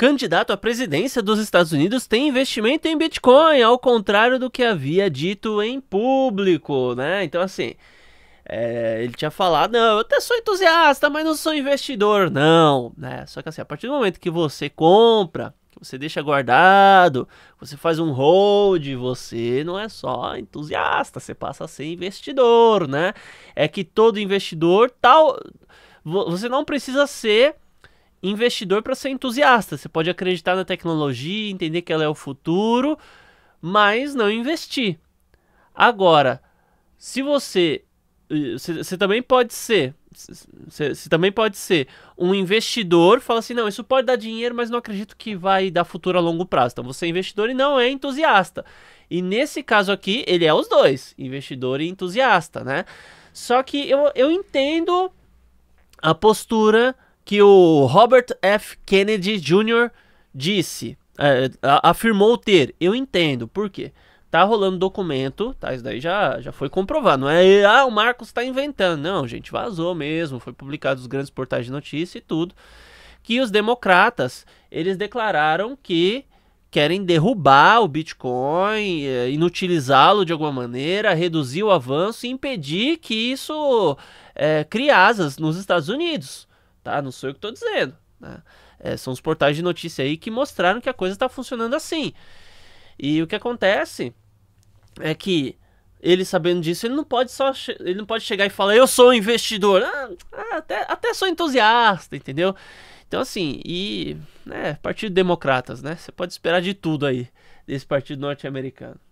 Candidato à presidência dos Estados Unidos tem investimento em Bitcoin, ao contrário do que havia dito em público, né? Então, assim, é, ele tinha falado, não, eu até sou entusiasta, mas não sou investidor, não, né? Só que assim, a partir do momento que você compra, que você deixa guardado, você faz um hold, você não é só entusiasta, você passa a ser investidor, né? É que todo investidor tal, você não precisa ser investidor para ser entusiasta. Você pode acreditar na tecnologia, entender que ela é o futuro, mas não investir. Agora, se você você também pode ser você também pode ser um investidor fala assim não isso pode dar dinheiro mas não acredito que vai dar futuro a longo prazo então você é investidor e não é entusiasta e nesse caso aqui ele é os dois investidor e entusiasta né só que eu, eu entendo a postura que o Robert F. Kennedy Jr. disse, é, afirmou ter. Eu entendo, por quê? Tá rolando documento, tá? Isso daí já, já foi comprovado. Não é, ah, o Marcos tá inventando. Não, gente, vazou mesmo. Foi publicado nos grandes portais de notícia e tudo. Que os democratas, eles declararam que querem derrubar o Bitcoin, é, inutilizá-lo de alguma maneira, reduzir o avanço e impedir que isso é, crie asas nos Estados Unidos tá? Não sou eu que estou dizendo. Né? É, são os portais de notícia aí que mostraram que a coisa está funcionando assim. E o que acontece é que ele sabendo disso, ele não pode só ele não pode chegar e falar eu sou um investidor, ah, ah, até, até sou entusiasta, entendeu? Então assim, e né, partido democratas, né? Você pode esperar de tudo aí desse partido norte-americano.